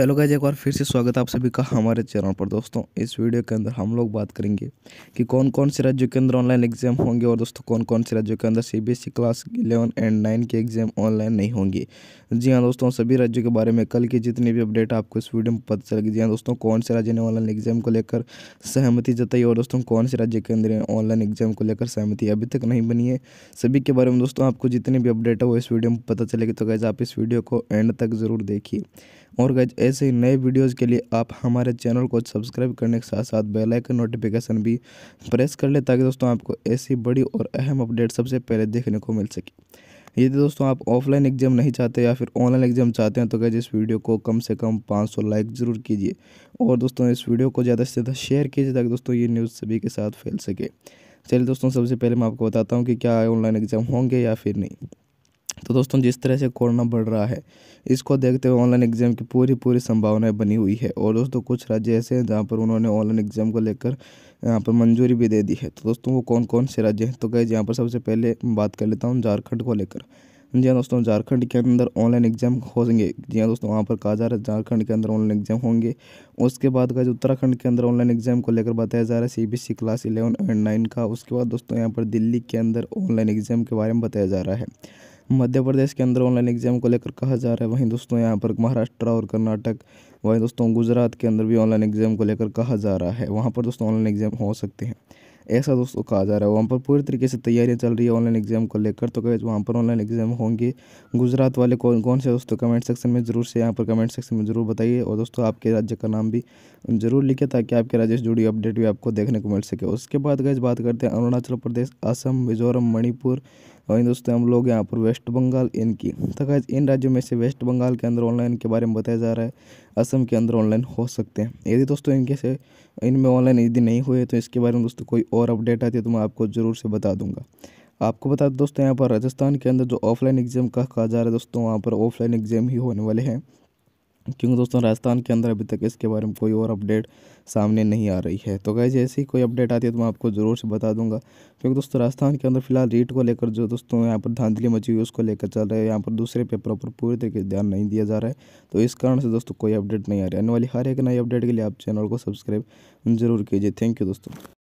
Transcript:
hello guys एक बार फिर से स्वागत है आप सभी का हमारे चैनल पर दोस्तों इस वीडियो के अंदर हम लोग बात करेंगे कि कौन कौन से राज्यों के अंदर ऑनलाइन एग्जाम होंगे और दोस्तों कौन कौन से राज्यों के अंदर CBSE class eleven and nine के एग्जाम ऑनलाइन नहीं होंगे जी हाँ दोस्तों सभी राज्यों के बारे में कल की जितनी भी अपडेट आपको इस वीडियो में पता चलेगी जी हाँ दोस्तों कौन से राज्य ने ऑनलाइन एग्जाम को लेकर सहमति जताई और दोस्तों कौन से राज्य के अंदर ऑनलाइन एग्जाम को लेकर सहमति अभी तक नहीं बनी है सभी के बारे में दोस्तों आपको जितनी भी अपडेट है वो इस वीडियो में पता चलेगी तो गैज आप इस वीडियो को एंड तक ज़रूर देखिए और गैज ऐसे ही नए वीडियोज़ के लिए आप हमारे चैनल को सब्सक्राइब करने के साथ साथ बेल आइकन नोटिफिकेशन भी प्रेस कर ले ताकि दोस्तों आपको ऐसी बड़ी और अहम अपडेट सबसे पहले देखने को मिल सके यदि दोस्तों आप ऑफलाइन एग्जाम नहीं चाहते या फिर ऑनलाइन एग्जाम चाहते हैं तो कैसे इस वीडियो को कम से कम 500 लाइक ज़रूर कीजिए और दोस्तों इस वीडियो को ज़्यादा से ज़्यादा शेयर कीजिए ताकि दोस्तों ये न्यूज़ सभी के साथ फैल सके चलिए दोस्तों सबसे पहले मैं आपको बताता हूँ कि क्या ऑनलाइन एग्ज़ाम होंगे या फिर नहीं तो दोस्तों जिस तरह से कोरोना बढ़ रहा है इसको देखते हुए ऑनलाइन एग्ज़ाम की पूरी पूरी संभावनाएं बनी हुई है और दोस्तों कुछ राज्य ऐसे हैं जहाँ पर उन्होंने ऑनलाइन एग्ज़ाम को लेकर यहाँ पर मंजूरी भी दे दी है तो दोस्तों वो कौन कौन से राज्य हैं तो गए यहाँ पर सबसे पहले बात कर लेता हूँ झारखंड को लेकर जी हाँ दोस्तों झारखंड के अंदर ऑनलाइन एग्जाम हो जाएंगे जी हाँ दोस्तों वहाँ पर कहा जा रहा है झारखंड के अंदर ऑनलाइन एग्जाम होंगे उसके बाद का जो उत्तराखंड के अंदर ऑनलाइन एग्जाम को लेकर बताया जा रहा है CBSE class eleven and nine का उसके बाद दोस्तों यहाँ पर दिल्ली के अंदर ऑनलाइन एग्जाम के बारे में बताया जा रहा है मध्य प्रदेश के अंदर ऑनलाइन एग्जाम को लेकर कहा जा रहा है वहीं दोस्तों यहाँ पर महाराष्ट्र और कर्नाटक वहीं दोस्तों गुजरात के अंदर भी ऑनलाइन एग्जाम को लेकर कहा जा रहा है वहाँ पर दोस्तों ऑनलाइन एग्जाम हो सकते हैं ऐसा दोस्तों कहा जा रहा है वहाँ पर पूरी तरीके से तैयारियाँ चल रही है ऑनलाइन एग्जाम को लेकर तो कभी वहाँ पर ऑनलाइन एग्जाम होंगे गुजरात वाले कौन कौन से दोस्तों कमेंट सेक्शन में ज़रूर से यहाँ पर कमेंट सेक्शन में ज़रूर बताइए और दोस्तों आपके राज्य का नाम भी ज़रूर लिखे ताकि आपके राज्य से जुड़ी अपडेट भी आपको देखने को मिल सके उसके बाद गए बात करते हैं अरुणाचल प्रदेश असम मिजोरम मणिपुर वहीं दोस्तों हम लोग यहाँ पर वेस्ट बंगाल इनकी तो गाइज इन राज्यों में से वेस्ट बंगाल के अंदर ऑनलाइन के बारे में बताया जा रहा है असम के अंदर ऑनलाइन हो सकते हैं यदि दोस्तों इनके से इनमें ऑनलाइन यदि नहीं हुए तो इसके बारे में दोस्तों कोई और अपडेट आती है तो मैं आपको ज़रूर से बता दूंगा आपको बता दोस्तों यहाँ पर राजस्थान के अंदर जो ऑफलाइन एग्ज़ाम का कहा जा रहा है दोस्तों वहाँ पर ऑफलाइन एग्ज़ाम ही होने वाले हैं क्योंकि दोस्तों राजस्थान के अंदर अभी तक इसके बारे में कोई और अपडेट सामने नहीं आ रही है तो गैज ही कोई अपडेट आती है तो मैं आपको ज़रूर से बता दूंगा क्योंकि दोस्तों राजस्थान के अंदर फिलहाल रीट को लेकर जो दोस्तों यहाँ पर धांधली मची हुई उसको लेकर चल रहे हैं यहाँ पर दूसरे पेपरों पर पूरी तरीके से ध्यान नहीं दिया जा रहा है तो इस कारण से दोस्तों कोई अपडेट नहीं आ रही आने वाली हर एक नई अपडेट के लिए आप चैनल को सब्सक्राइब जरूर कीजिए थैंक यू दोस्तों